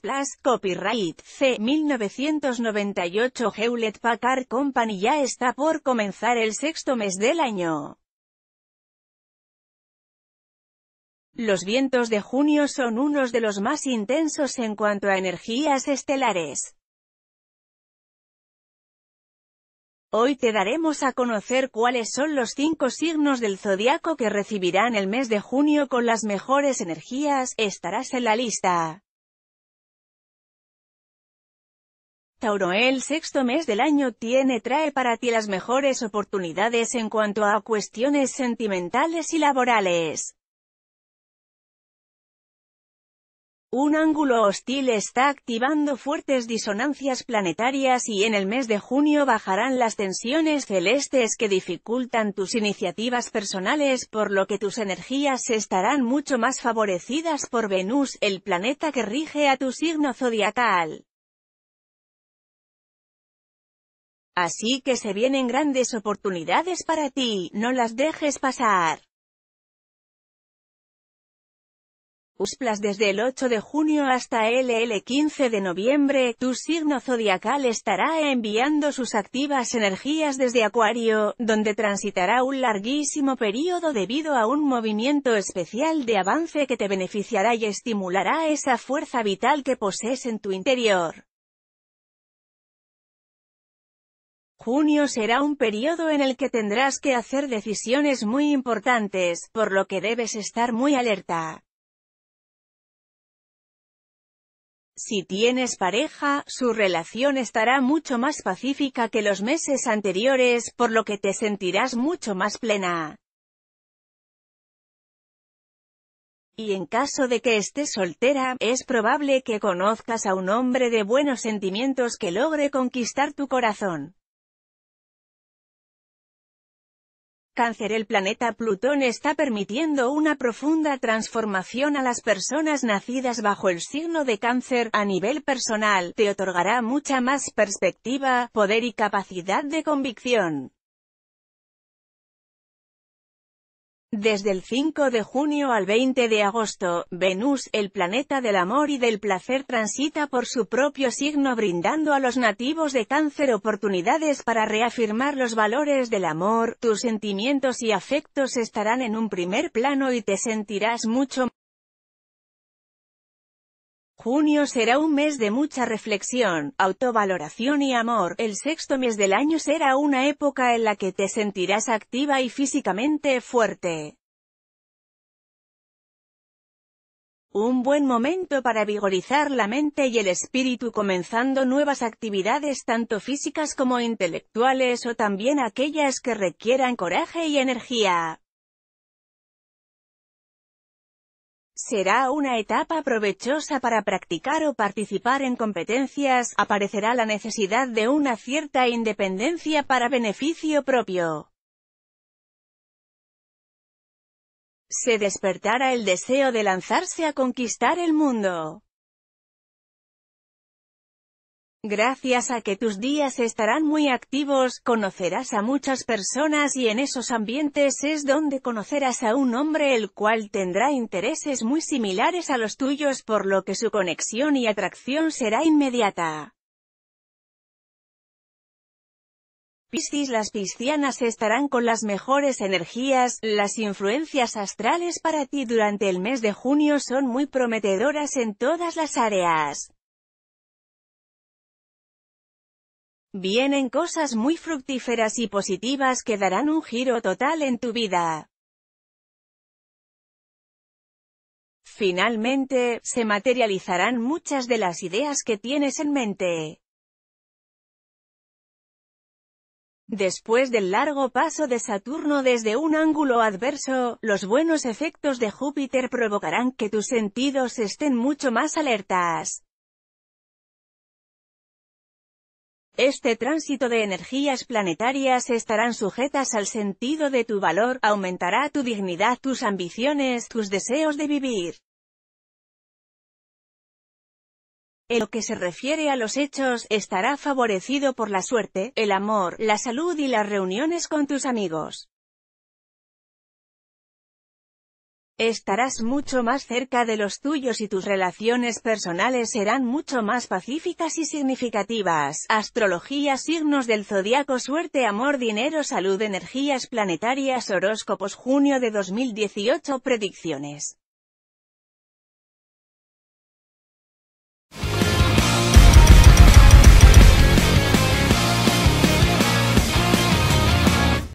Plus copyright C. 1998 Hewlett Packard Company ya está por comenzar el sexto mes del año. Los vientos de junio son unos de los más intensos en cuanto a energías estelares. Hoy te daremos a conocer cuáles son los cinco signos del zodiaco que recibirán el mes de junio con las mejores energías, estarás en la lista. el sexto mes del año tiene trae para ti las mejores oportunidades en cuanto a cuestiones sentimentales y laborales. Un ángulo hostil está activando fuertes disonancias planetarias y en el mes de junio bajarán las tensiones celestes que dificultan tus iniciativas personales por lo que tus energías estarán mucho más favorecidas por Venus, el planeta que rige a tu signo zodiacal. Así que se vienen grandes oportunidades para ti, no las dejes pasar. Usplas desde el 8 de junio hasta el 15 de noviembre, tu signo zodiacal estará enviando sus activas energías desde Acuario, donde transitará un larguísimo periodo debido a un movimiento especial de avance que te beneficiará y estimulará esa fuerza vital que posees en tu interior. Junio será un periodo en el que tendrás que hacer decisiones muy importantes, por lo que debes estar muy alerta. Si tienes pareja, su relación estará mucho más pacífica que los meses anteriores, por lo que te sentirás mucho más plena. Y en caso de que estés soltera, es probable que conozcas a un hombre de buenos sentimientos que logre conquistar tu corazón. Cáncer El planeta Plutón está permitiendo una profunda transformación a las personas nacidas bajo el signo de cáncer, a nivel personal, te otorgará mucha más perspectiva, poder y capacidad de convicción. Desde el 5 de junio al 20 de agosto, Venus, el planeta del amor y del placer transita por su propio signo brindando a los nativos de cáncer oportunidades para reafirmar los valores del amor, tus sentimientos y afectos estarán en un primer plano y te sentirás mucho Junio será un mes de mucha reflexión, autovaloración y amor. El sexto mes del año será una época en la que te sentirás activa y físicamente fuerte. Un buen momento para vigorizar la mente y el espíritu comenzando nuevas actividades tanto físicas como intelectuales o también aquellas que requieran coraje y energía. Será una etapa provechosa para practicar o participar en competencias, aparecerá la necesidad de una cierta independencia para beneficio propio. Se despertará el deseo de lanzarse a conquistar el mundo. Gracias a que tus días estarán muy activos, conocerás a muchas personas y en esos ambientes es donde conocerás a un hombre el cual tendrá intereses muy similares a los tuyos por lo que su conexión y atracción será inmediata. Piscis Las piscianas estarán con las mejores energías, las influencias astrales para ti durante el mes de junio son muy prometedoras en todas las áreas. Vienen cosas muy fructíferas y positivas que darán un giro total en tu vida. Finalmente, se materializarán muchas de las ideas que tienes en mente. Después del largo paso de Saturno desde un ángulo adverso, los buenos efectos de Júpiter provocarán que tus sentidos estén mucho más alertas. Este tránsito de energías planetarias estarán sujetas al sentido de tu valor, aumentará tu dignidad, tus ambiciones, tus deseos de vivir. En lo que se refiere a los hechos, estará favorecido por la suerte, el amor, la salud y las reuniones con tus amigos. Estarás mucho más cerca de los tuyos y tus relaciones personales serán mucho más pacíficas y significativas. Astrología Signos del Zodiaco Suerte Amor Dinero Salud Energías Planetarias Horóscopos Junio de 2018 Predicciones